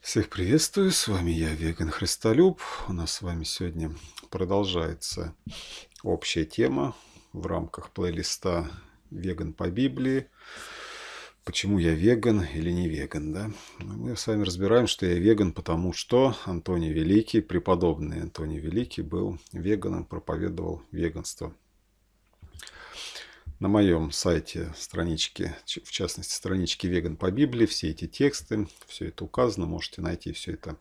Всех приветствую, с вами я, Веган Христолюб. У нас с вами сегодня продолжается общая тема в рамках плейлиста «Веган по Библии». Почему я веган или не веган, да? Ну, мы с вами разбираем, что я веган, потому что Антоний Великий, преподобный Антоний Великий, был веганом, проповедовал веганство – на моем сайте страничке, в частности страничке «Веган по Библии», все эти тексты, все это указано, можете найти все это.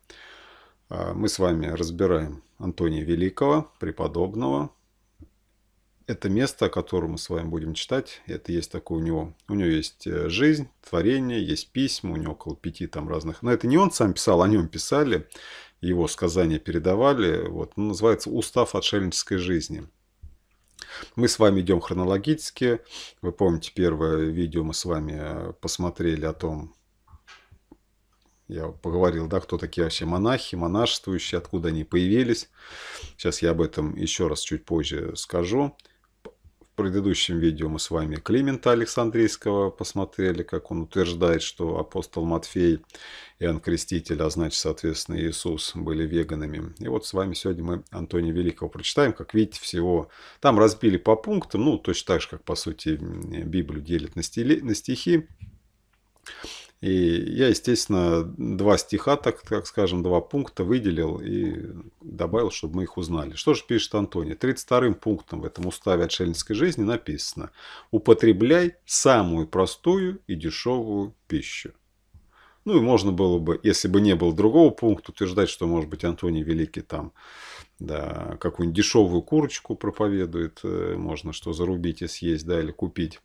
А, мы с вами разбираем Антония Великого, преподобного. Это место, которое мы с вами будем читать, это есть такое у него. У него есть э, жизнь, творение, есть письма, у него около пяти там разных. Но это не он сам писал, о нем писали, его сказания передавали. Вот, называется «Устав отшельнической жизни». Мы с вами идем хронологически. Вы помните, первое видео мы с вами э, посмотрели о том, я поговорил, да, кто такие вообще монахи, монашествующие, откуда они появились. Сейчас я об этом еще раз чуть позже скажу предыдущем видео мы с вами Климента Александрийского посмотрели, как он утверждает, что апостол Матфей, Иоанн Креститель, а значит, соответственно, Иисус были веганами. И вот с вами сегодня мы Антония Великого прочитаем. Как видите, всего там разбили по пунктам, ну, точно так же, как, по сути, Библию делят на стихи. И я, естественно, два стиха, так, так скажем, два пункта выделил и добавил, чтобы мы их узнали. Что же пишет Антоний? 32 пунктом в этом уставе отшельнической жизни написано «Употребляй самую простую и дешевую пищу». Ну и можно было бы, если бы не было другого пункта, утверждать, что, может быть, Антоний Великий там да, какую-нибудь дешевую курочку проповедует, э, можно что зарубить и съесть, да, или купить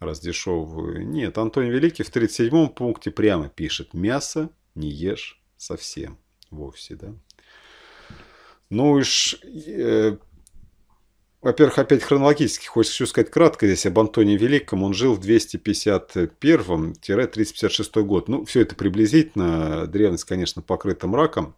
раздешевываю. Нет, Антоний Великий в 37 пункте прямо пишет «Мясо не ешь совсем». Вовсе, да? Ну уж, э, во-первых, опять хронологически хочется сказать кратко здесь об Антоне Великом. Он жил в 251-356 год. Ну, все это приблизительно. Древность, конечно, покрыта мраком.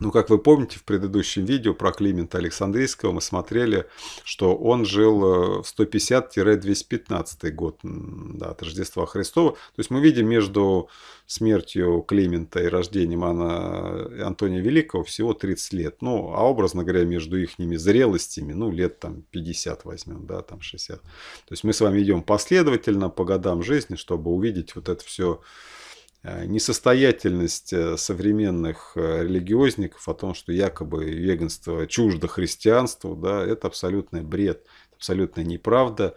Ну, как вы помните, в предыдущем видео про Климента Александрийского мы смотрели, что он жил э, в 150-215 год да, от Рождества Христова. То есть мы видим между смертью Климента и рождением Анна, э, Антония Великого всего 30 лет. Ну, а образно говоря, между их зрелостями, ну, лет там 50 возьмем, да, там 60. То есть мы с вами идем последовательно по годам жизни, чтобы увидеть вот это все Э, несостоятельность э, современных э, религиозников о том, что якобы веганство чуждо христианству, да, это абсолютный бред, абсолютная неправда.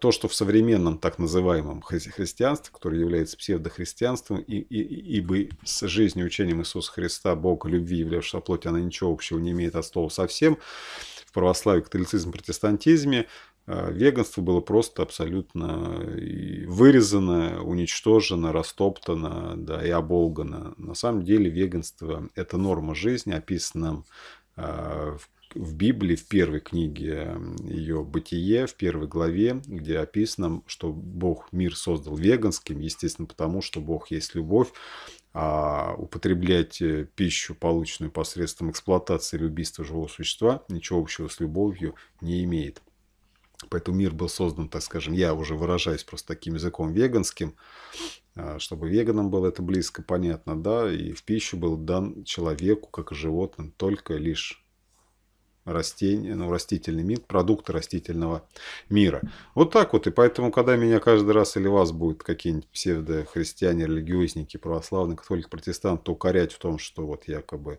То, что в современном так называемом христианстве, которое является псевдохристианством, и, и, ибо с жизнью учением Иисуса Христа, Бога, любви, являвшего плоти, она ничего общего не имеет от слова совсем, в православии, католицизме, протестантизме, а, веганство было просто абсолютно вырезано, уничтожено, растоптано да, и оболгано. На самом деле веганство – это норма жизни, описана в в Библии, в первой книге ее «Бытие», в первой главе, где описано, что Бог мир создал веганским, естественно, потому что Бог есть любовь, а употреблять э, пищу, полученную посредством эксплуатации или убийства живого существа, ничего общего с любовью не имеет. Поэтому мир был создан, так скажем, я уже выражаюсь просто таким языком веганским, а, чтобы веганам было это близко, понятно, да, и в пищу был дан человеку, как и животным, только лишь растение, ну, растительный мир, продукты растительного мира. Вот так вот, и поэтому, когда меня каждый раз или вас будут какие-нибудь псевдохристиане, религиозники, православные, католики, протестанты укорять в том, что вот якобы,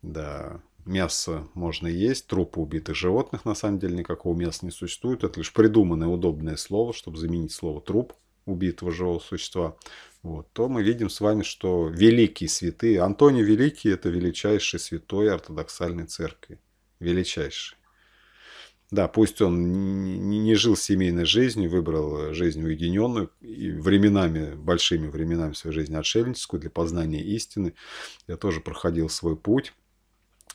да, мясо можно есть, трупы убитых животных на самом деле никакого мяса не существует. Это лишь придуманное удобное слово, чтобы заменить слово труп убитого живого существа, вот, то мы видим с вами, что великие святые, Антоний Великий – это величайший святой ортодоксальной церкви. Величайший. Да, пусть он не жил семейной жизнью, выбрал жизнь уединенную, и временами, большими временами своей жизни отшельническую для познания истины. Я тоже проходил свой путь.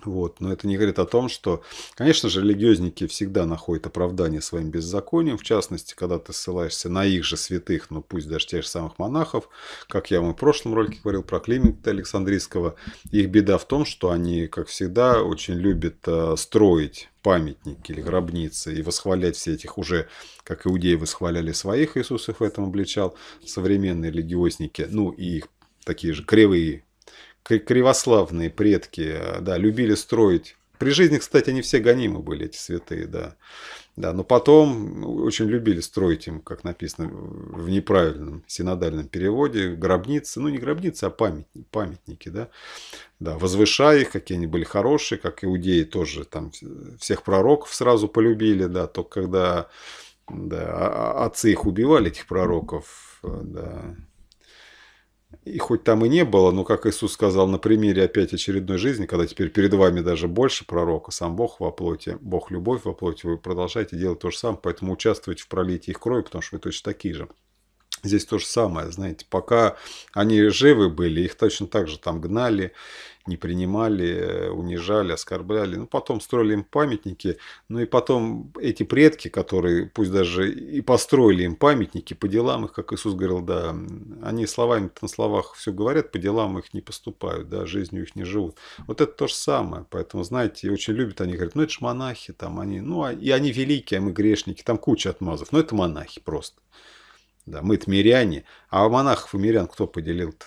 Вот. Но это не говорит о том, что, конечно же, религиозники всегда находят оправдание своим беззаконием, в частности, когда ты ссылаешься на их же святых, ну пусть даже тех же самых монахов, как я вам в прошлом ролике говорил про Климента Александрийского, их беда в том, что они, как всегда, очень любят э, строить памятники или гробницы и восхвалять все этих уже, как иудеи восхваляли своих, Иисусов в этом обличал, современные религиозники, ну и их такие же кривые кривославные предки, э, да, любили строить. При жизни, кстати, они все гонимы были, эти святые, да. Да, но потом ну, очень любили строить им, как написано в неправильном синодальном переводе, гробницы, ну не гробницы, а памятники, памятники да. да, возвышая их, какие они были хорошие, как иудеи тоже там всех пророков сразу полюбили, да, только когда да, а, а, отцы их убивали, этих пророков, э, да, и хоть там и не было, но, как Иисус сказал на примере опять очередной жизни, когда теперь перед вами даже больше пророка, сам Бог во плоти, Бог любовь во плоти, вы продолжаете делать то же самое, поэтому участвовать в пролитии их крови, потому что вы точно такие же. Здесь то же самое, знаете, пока они живы были, их точно так же там гнали, не принимали, э, унижали, оскорбляли. Ну, потом строили им памятники. Ну и потом эти предки, которые пусть даже и построили им памятники, по делам их, как Иисус говорил, да, они словами на словах все говорят, по делам их не поступают, да, жизнью их не живут. Вот это то же самое. Поэтому, знаете, очень любят они, говорят, ну это же монахи, там они, ну а, и они великие, а мы грешники, там куча отмазов. Но ну, это монахи просто. Да, мы-то миряне, а монахов и мирян кто поделил-то?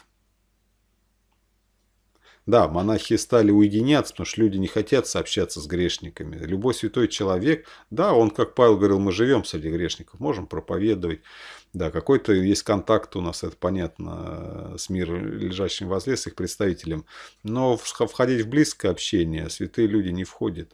Да, монахи стали уединяться, потому что люди не хотят сообщаться с грешниками. Любой святой человек, да, он, как Павел говорил, мы живем среди грешников, можем проповедовать. Да, какой-то есть контакт у нас, это понятно, э, с миром лежащим возле, с их представителем. Но входить в близкое общение святые люди не входят.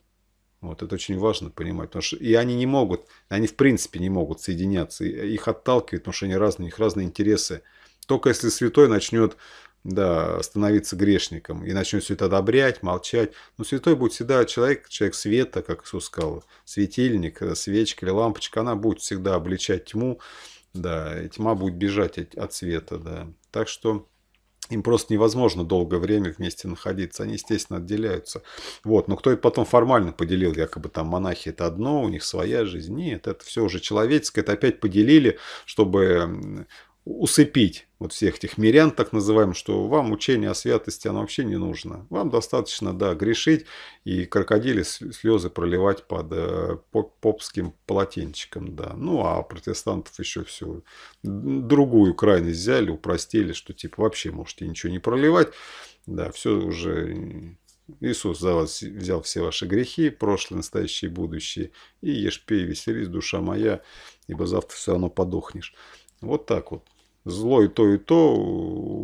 Вот это очень важно понимать, потому что и они не могут, они в принципе не могут соединяться, э, их отталкивает, потому что они разные, у них разные интересы. Только если святой начнет да, становиться грешником и начнет все это одобрять, молчать. Но святой будет всегда человек, человек света, как Иисус сказал, светильник, э, свечка или лампочка, она будет всегда обличать тьму, да, и тьма будет бежать от света, да. Так что им просто невозможно долгое время вместе находиться. Они, естественно, отделяются. Вот. Но кто это потом формально поделил, якобы там монахи это одно, у них своя жизнь. Нет, это все уже человеческое. Это опять поделили, чтобы усыпить вот всех этих мирян, так называемых, что вам учение о святости, оно вообще не нужно. Вам достаточно, да, грешить и крокодили слезы проливать под э, попским полотенчиком, да. Ну, а протестантов еще все другую крайность взяли, упростили, что типа вообще можете ничего не проливать, да, все уже... Иисус за вас взял все ваши грехи, прошлое, настоящее и будущее. И ешь, пей, веселись, душа моя, ибо завтра все равно подохнешь. Вот так вот зло и то, и то.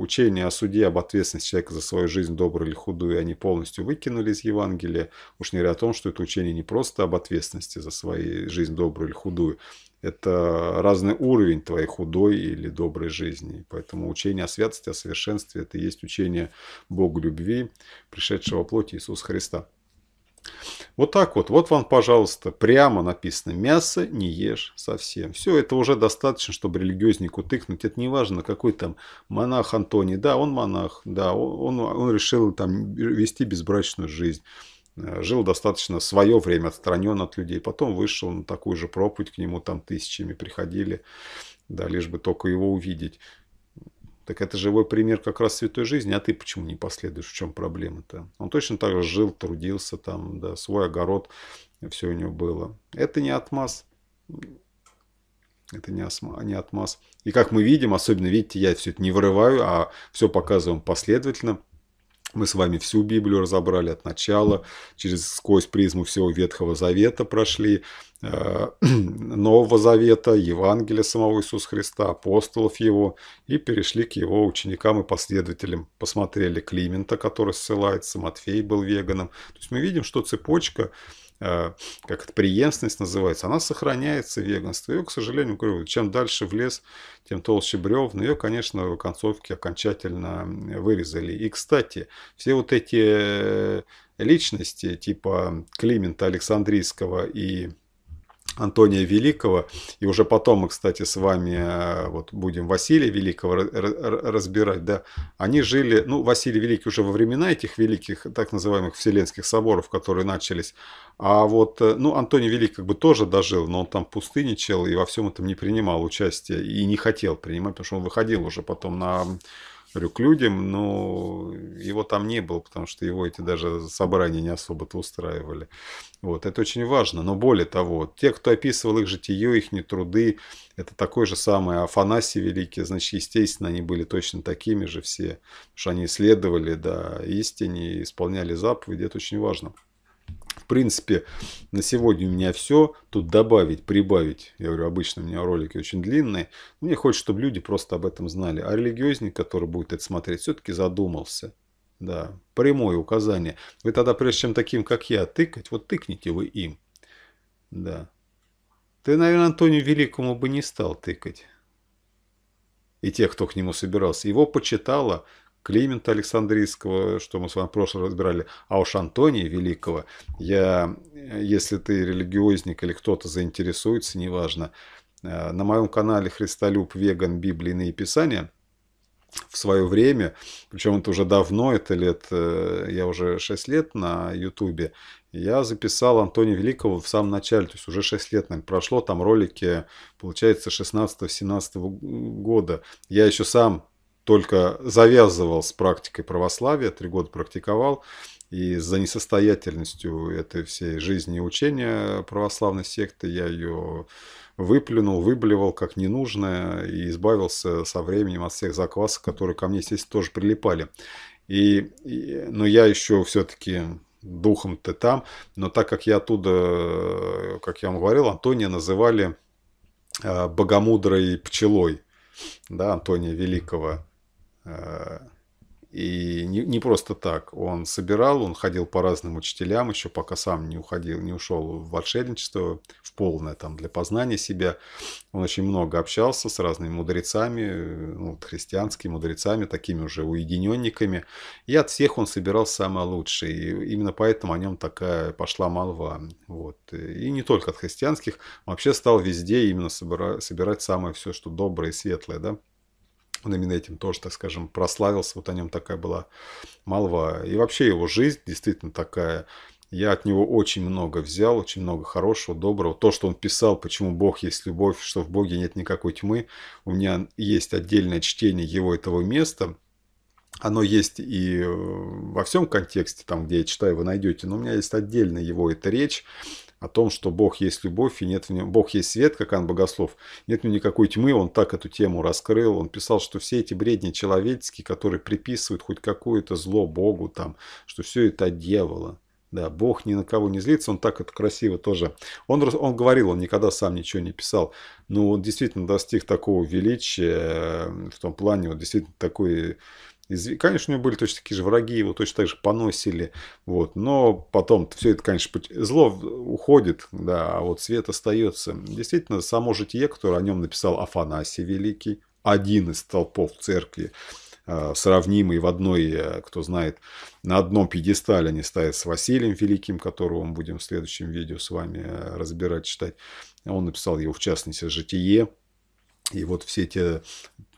Учение о суде, об ответственности человека за свою жизнь, добрую или худую, они полностью выкинули из Евангелия. Уж не говоря о том, что это учение не просто об ответственности за свою жизнь, добрую или худую. Это разный уровень твоей худой или доброй жизни. Поэтому учение о святости, о совершенстве – это и есть учение Бога любви, пришедшего плоти Иисуса Христа. Вот так вот. Вот вам, пожалуйста, прямо написано «мясо не ешь совсем». Все, это уже достаточно, чтобы религиознику тыкнуть. Это не важно, какой там монах Антоний. Да, он монах, да, он, он решил там вести безбрачную жизнь э, жил достаточно свое время отстранен от людей. Потом вышел на такую же проповедь, к нему там тысячами приходили, да, лишь бы только его увидеть. Так это живой пример как раз святой жизни. А ты почему не последуешь? В чем проблема-то? Он точно так же жил, трудился там, да, свой огород, все у него было. Это не отмаз. Это не, осма, не отмаз. И как мы видим, особенно, видите, я все это не вырываю, а все показываем последовательно – мы с вами всю Библию разобрали от начала, через сквозь призму всего Ветхого Завета прошли, э, Нового Завета, Евангелия самого Иисуса Христа, апостолов его, и перешли к его ученикам и последователям. Посмотрели Климента, который ссылается, Матфей был веганом. То есть мы видим, что цепочка Э, как это преемственность называется, она сохраняется веганство. Ее, к сожалению, говорю, чем дальше в лес, тем толще бревна. Ее, конечно, в концовке окончательно вырезали. И, кстати, все вот эти э, личности типа Климента Александрийского и Антония Великого. И уже потом мы, кстати, с вами э, вот будем Василия Великого разбирать. Да? Они жили, ну, Василий Великий уже во времена этих великих, так называемых, вселенских соборов, которые начались. А вот, э, ну, Антоний Великий как бы тоже дожил, но он там пустыничал и во всем этом не принимал участия. И не хотел принимать, потому что он выходил уже потом на говорю, к людям, но его там не было, потому что его эти даже собрания не особо-то устраивали. Вот, это очень важно, но более того, те, кто описывал их житие, их не труды, это такой же самый Афанасий Великий, значит, естественно, они были точно такими же все, что они исследовали, да, истине, исполняли заповеди, это очень важно. В принципе, на сегодня у меня все. Тут добавить, прибавить. Я говорю, обычно у меня ролики очень длинные. Ну, мне хочется, чтобы люди просто об этом знали. А религиозник, который будет это смотреть, все-таки задумался. Да, прямое указание. Вы тогда, прежде чем таким, как я, тыкать, вот тыкните вы им. Да. Ты, наверное, Антонию Великому бы не стал тыкать. И тех, кто к нему собирался. Его почитала Климента Александрийского, что мы с вами в прошлом разбирали, а уж Антония Великого, я, если ты религиозник или кто-то заинтересуется, неважно, э, на моем канале «Христолюб, веган, Библийные писания» в свое время, причем это уже давно, это лет, э, я уже 6 лет на ютубе, я записал Антония Великого в самом начале, то есть уже 6 лет, наверное, прошло, там ролики, получается, 16-17 года. Я еще сам только завязывал с практикой православия, три года практиковал, и за несостоятельностью этой всей жизни и учения православной секты я ее выплюнул, выблевал как ненужное и избавился со временем от всех заквасок, которые ко мне, естественно, тоже прилипали. И, и, но я еще все-таки духом-то там, но так как я оттуда, как я вам говорил, Антония называли а, богомудрой пчелой, да, Антония Великого. Э, и не, не просто так. Он собирал, он ходил по разным учителям, еще пока сам не уходил, не ушел в отшельничество, в полное там для познания себя. Он очень много общался с разными мудрецами, э, ну, христианскими мудрецами, такими уже уединенниками. И от всех он собирал самое лучшее. И именно поэтому о нем такая пошла молва. Вот. И не только от христианских, вообще стал везде именно собира, собирать самое все, что доброе и светлое. Да? Он именно этим тоже, так скажем, прославился. Вот о нем такая была молва. И вообще его жизнь действительно такая. Я от него очень много взял, очень много хорошего, доброго. То, что он писал, почему Бог есть любовь, что в Боге нет никакой тьмы. У меня есть отдельное чтение его этого места. Оно есть и э, во всем контексте, там, где я читаю, вы найдете. Но у меня есть отдельная его эта речь о том, что Бог есть любовь и нет в нем, Бог есть свет, как Ан Богослов, нет в нем никакой тьмы, он так эту тему раскрыл, он писал, что все эти бредни человеческие, которые приписывают хоть какое-то зло Богу, там, что все это от дьявола. Да, Бог ни на кого не злится, он так это красиво тоже. Он, он говорил, он никогда сам ничего не писал, но ну, он действительно достиг такого величия э, в том плане, он действительно такой Конечно, у него были точно такие же враги, его точно так же поносили. Вот. Но потом все это, конечно, зло уходит, да, а вот свет остается. Действительно, само житие, которое о нем написал Афанасий Великий, один из толпов церкви, а, сравнимый в одной, э, кто знает, на одном пьедестале они стоят с Василием Великим, которого мы будем в следующем видео с вами э, разбирать, читать. Он написал его, в частности, «Житие», и вот все те,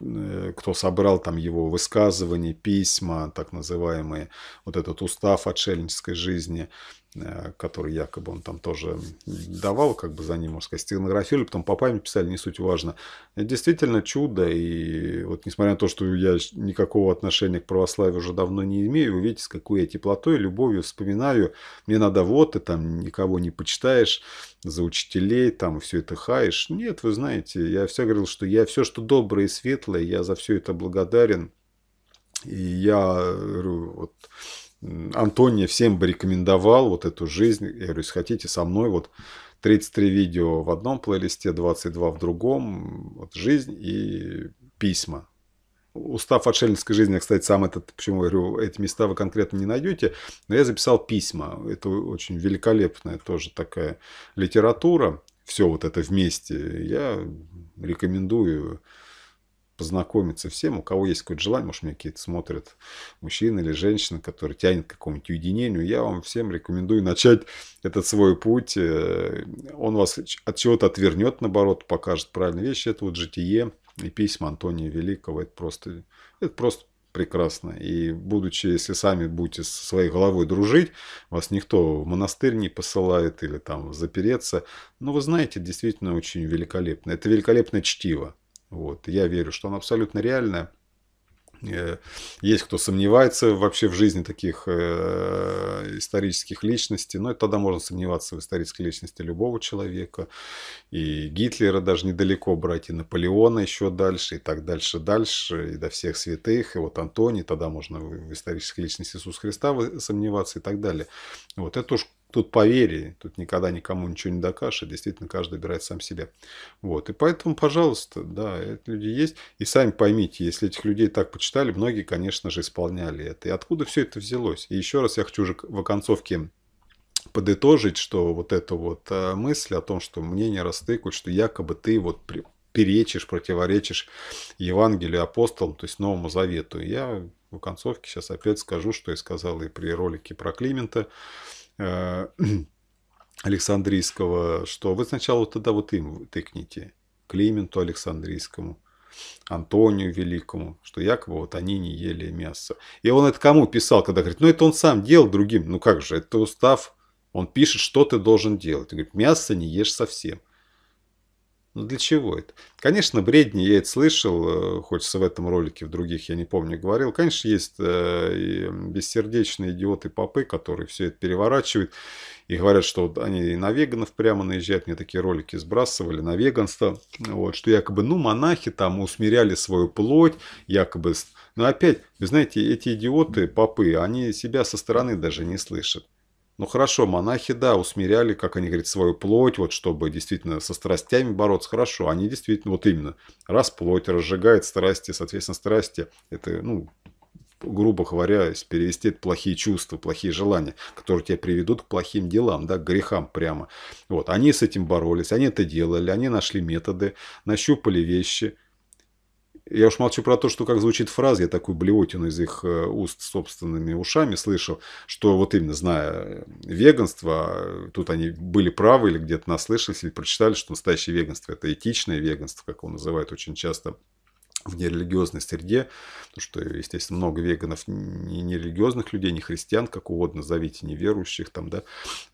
э, кто собрал там его высказывания, письма, так называемые, вот этот устав отшельнической жизни – Э, который якобы он там тоже давал, как бы за ним, можно сказать, стенографировали, потом по памяти писали, не суть важно. Это действительно чудо, и вот несмотря на то, что я никакого отношения к православию уже давно не имею, вы видите, с какой я теплотой, любовью вспоминаю, мне надо вот, ты там никого не почитаешь, за учителей там все это хаешь. Нет, вы знаете, я все говорил, что я все, что доброе и светлое, я за все это благодарен, и я э, говорю, вот Антония всем бы рекомендовал вот эту жизнь. Я говорю, если хотите со мной, вот 33 видео в одном плейлисте, 22 в другом. Вот жизнь и письма. Устав отшельнической жизни, я, кстати, сам этот, почему я говорю, эти места вы конкретно не найдете, но я записал письма. Это очень великолепная тоже такая литература. Все вот это вместе. Я рекомендую познакомиться всем, у кого есть какое-то желание, может, мне какие-то смотрят мужчины или женщины, которые тянет к какому-нибудь уединению, я вам всем рекомендую начать этот свой путь. Э, он вас от чего-то отвернет, наоборот, покажет правильные вещи. Это вот житие и письма Антония Великого. Это просто, это просто прекрасно. И будучи, если сами будете со своей головой дружить, вас никто в монастырь не посылает или там запереться. Но вы знаете, действительно очень великолепно. Это великолепное чтиво. Вот. Я верю, что она абсолютно реальная. Э, есть кто сомневается вообще в жизни таких э, исторических личностей, но это тогда можно сомневаться в исторической личности любого человека. И Гитлера даже недалеко брать, и Наполеона еще дальше, и так дальше, дальше, и до всех святых, и вот Антоний, тогда можно в исторической личности Иисуса Христа сомневаться и так далее. Вот это уж Тут поверье, тут никогда никому ничего не докажешь, и действительно каждый выбирает сам себя. Вот. И поэтому, пожалуйста, да, эти люди есть. И сами поймите, если этих людей так почитали, многие, конечно же, исполняли это. И откуда все это взялось? И еще раз я хочу уже в оконцовке подытожить, что вот эта вот э, мысль о том, что мнение растыкают, что якобы ты вот перечишь, противоречишь Евангелию, апостолам, то есть Новому Завету. Я в концовке сейчас опять скажу, что я сказал и при ролике про Климента, Э, Александрийского, что вы сначала тогда вот им тыкните, Клименту Александрийскому, Антонию Великому, что якобы вот они не ели мясо. И он это кому писал, когда говорит, ну это он сам делал другим, ну как же, это устав, он пишет, что ты должен делать. Он говорит, мясо не ешь совсем. Ну для чего это? Конечно, бредни я это слышал, э, хочется в этом ролике, в других я не помню, говорил. Конечно, есть э, бессердечные идиоты-попы, которые все это переворачивают и говорят, что вот они на веганов прямо наезжают. Мне такие ролики сбрасывали на веганство. Вот, что якобы, ну, монахи там усмиряли свою плоть, якобы. Но ну, опять, вы знаете, эти идиоты-попы, они себя со стороны даже не слышат. Ну хорошо, монахи, да, усмиряли, как они говорят, свою плоть, вот чтобы действительно со страстями бороться, хорошо. Они действительно, вот именно, раз плоть разжигает страсти, соответственно, страсти, это, ну, грубо говоря, перевести это плохие чувства, плохие желания, которые тебя приведут к плохим делам, да, к грехам прямо. Вот, они с этим боролись, они это делали, они нашли методы, нащупали вещи – я уж молчу про то, что как звучит фраза, я такую блевотину из их э, уст собственными ушами слышал, что вот именно, зная э, веганство, э, тут они были правы или где-то наслышались, или прочитали, что настоящее веганство – это этичное веганство, как его называют очень часто – в нерелигиозной среде, потому что, естественно, много веганов не нерелигиозных людей, не христиан, как угодно зовите, неверующих там, да,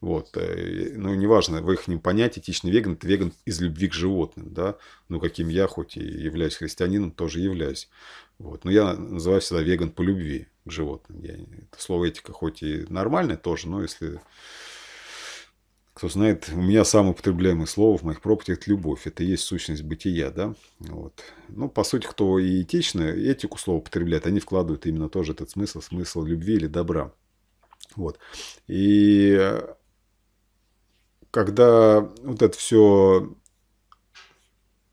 вот, э, ну, неважно, в их понятии этичный веган – это веган из любви к животным, да, ну, каким я, хоть и являюсь христианином, тоже являюсь, вот, но я называю всегда веган по любви к животным, я, это слово этика хоть и нормальное тоже, но если кто знает, у меня самое употребляемое слово в моих проповедях – это любовь. Это и есть сущность бытия, да? Вот. Ну, по сути, кто и этично, этику слова употребляет, они вкладывают именно тоже этот смысл, смысл любви или добра. Вот. И э, когда вот это все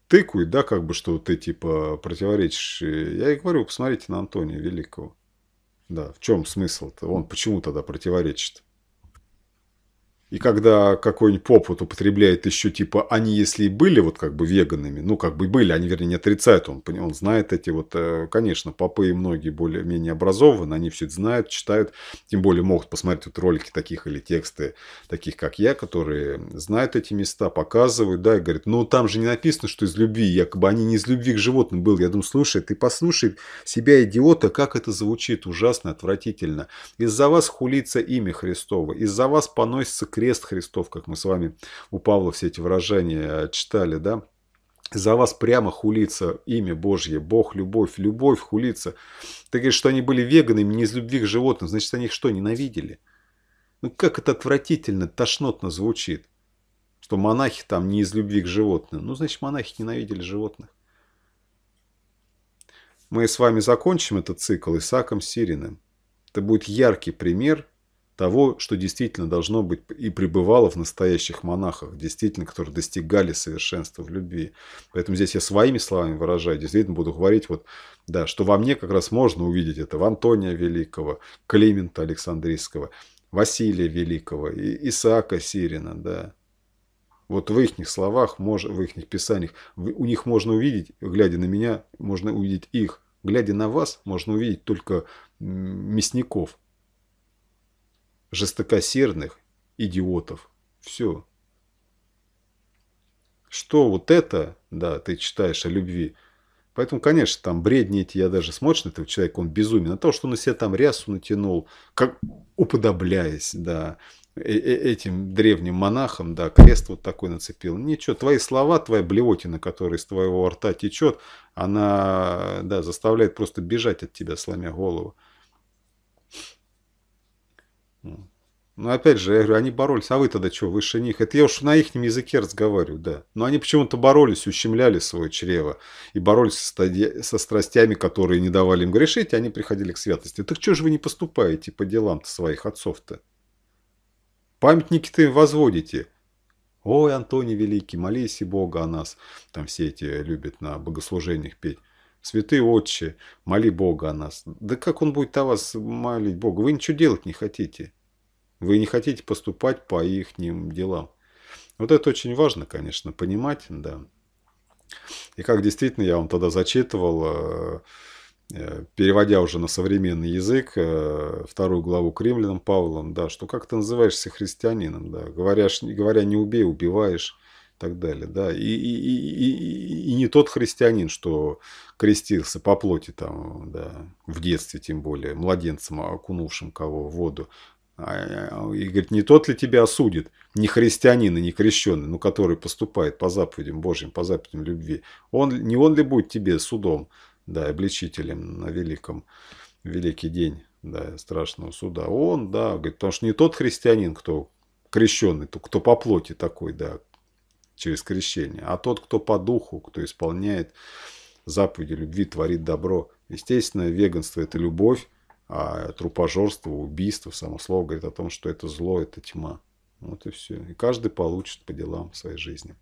тыкают, да, как бы, что ты, типа, противоречишь, э, я и говорю, посмотрите на Антония Великого. Да, в чем смысл-то? Он почему тогда противоречит? И когда какой-нибудь поп вот употребляет еще типа «они если и были вот как бы веганами», ну как бы были, они вернее не отрицают, он, он знает эти вот, э, конечно, попы и многие более-менее образованы, они все это знают, читают, тем более могут посмотреть вот ролики таких или тексты таких, как я, которые знают эти места, показывают, да, и говорят, ну там же не написано, что из любви, якобы они не из любви к животным был. Я думаю, слушай, ты послушай себя, идиота, как это звучит ужасно, отвратительно. Из-за вас хулится имя Христово, из-за вас поносится крест Христов, как мы с вами у Павла все эти выражения э, читали, да, за вас прямо хулится имя Божье, Бог, любовь, любовь хулится. Ты говоришь, что они были веганами не из любви к животным, значит, они их что, ненавидели? Ну, как это отвратительно, тошнотно звучит, что монахи там не из любви к животным. Ну, значит, монахи ненавидели животных. Мы с вами закончим этот цикл Исаком Сириным. Это будет яркий пример того, что действительно должно быть и пребывало в настоящих монахах, действительно, которые достигали совершенства в любви. Поэтому здесь я своими словами выражаю, действительно буду говорить, вот, да, что во мне как раз можно увидеть это в Антония Великого, Климента Александрийского, Василия Великого, Исаака Сирина, да. Вот в их словах, в их писаниях, у них можно увидеть, глядя на меня, можно увидеть их. Глядя на вас, можно увидеть только мясников – жестокосердных идиотов. Все. Что вот это, да, ты читаешь о любви. Поэтому, конечно, там бредни эти, я даже смотришь на этого человека, он безумен. А то, что он на себя там рясу натянул, как уподобляясь, да, э, э, этим древним монахом, да, крест вот такой нацепил. Ничего, твои слова, твоя блевотина, которая из твоего рта течет, она, да, заставляет просто бежать от тебя, сломя голову. Ну, опять же, я говорю, они боролись, а вы тогда что, выше них? Это я уж на их языке разговариваю, да. Но они почему-то боролись, ущемляли свое чрево. И боролись со, со страстями, которые не давали им грешить, и они приходили к святости. Так что же вы не поступаете по делам-то своих отцов-то? Памятники-то им возводите. Ой, Антоний Великий, молись и Бога о нас. Там все эти любят на богослужениях петь святые отче, моли Бога о нас. Да как он будет о вас молить Бога? Вы ничего делать не хотите. Вы не хотите поступать по их делам. Вот это очень важно, конечно, понимать, да. И как действительно я вам тогда зачитывал, э, э, переводя уже на современный язык э, вторую главу к римлянам Павлом, да, что как ты называешься христианином, да, говоря, говоря не убей, убиваешь, так далее. Да? И, и, и, и не тот христианин, что крестился по плоти там, да, в детстве тем более, младенцем, окунувшим кого в воду. А, а, и говорит, не тот ли тебя осудит, не христианин и не крещенный, но который поступает по заповедям Божьим, по заповедям любви. Он, не он ли будет тебе судом, да, обличителем на великом, великий день да, страшного суда? Он, да, говорит, потому что не тот христианин, кто крещенный, кто по плоти такой, да, через крещение. А тот, кто по духу, кто исполняет заповеди любви, творит добро. Естественно, веганство – это любовь, а трупожорство, убийство, само слово говорит о том, что это зло, это тьма. Вот и все. И каждый получит по делам своей жизни.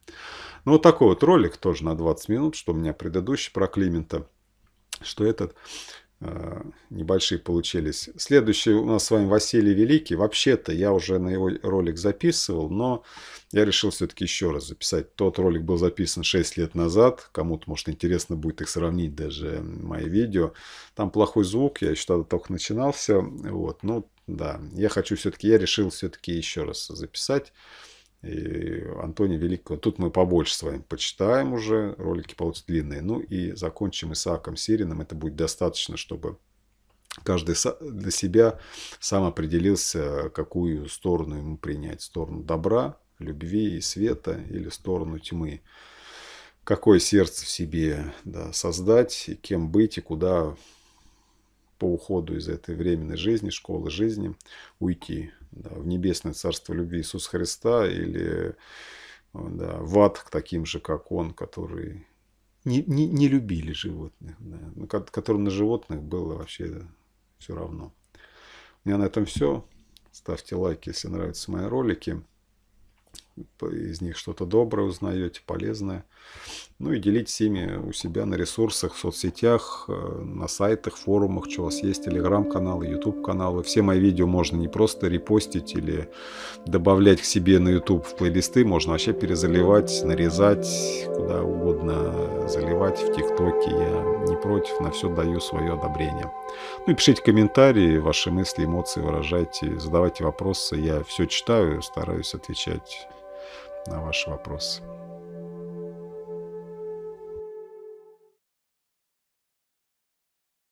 Ну, вот такой вот ролик тоже на 20 минут, что у меня предыдущий про Климента, что этот. Э, небольшие получились. Следующий у нас с вами Василий Великий. Вообще-то я уже на его ролик записывал, но я решил все-таки еще раз записать. Тот ролик был записан 6 лет назад. Кому-то, может, интересно будет их сравнить даже мои видео. Там плохой звук, я еще тогда только начинался. Вот, ну да, я хочу все-таки, я решил все-таки еще раз записать и Антония Великого. Тут мы побольше с вами почитаем уже, ролики получат длинные. Ну и закончим Исааком Сириным, это будет достаточно, чтобы каждый для себя сам определился, какую сторону ему принять. Сторону добра, любви и света или сторону тьмы. Какое сердце в себе да, создать, и кем быть, и куда по уходу из этой временной жизни, школы жизни уйти да, в небесное царство любви Иисуса Христа или э, да, в ад к таким же, как он, которые не, не, не любили животных, да, ну, которым на животных было вообще все равно. У меня на этом все. Ставьте лайки, если нравятся мои ролики из них что-то доброе узнаете, полезное. Ну и делитесь ими у себя на ресурсах, в соцсетях, э, на сайтах, форумах, что у вас есть, телеграм-каналы, YouTube каналы Все мои видео можно не просто репостить или добавлять к себе на YouTube в плейлисты, можно вообще перезаливать, нарезать, куда угодно заливать в ТикТоке. Я не против, на все даю свое одобрение. Ну и пишите комментарии, ваши мысли, эмоции выражайте, задавайте вопросы. Я все читаю, стараюсь отвечать на ваш вопрос.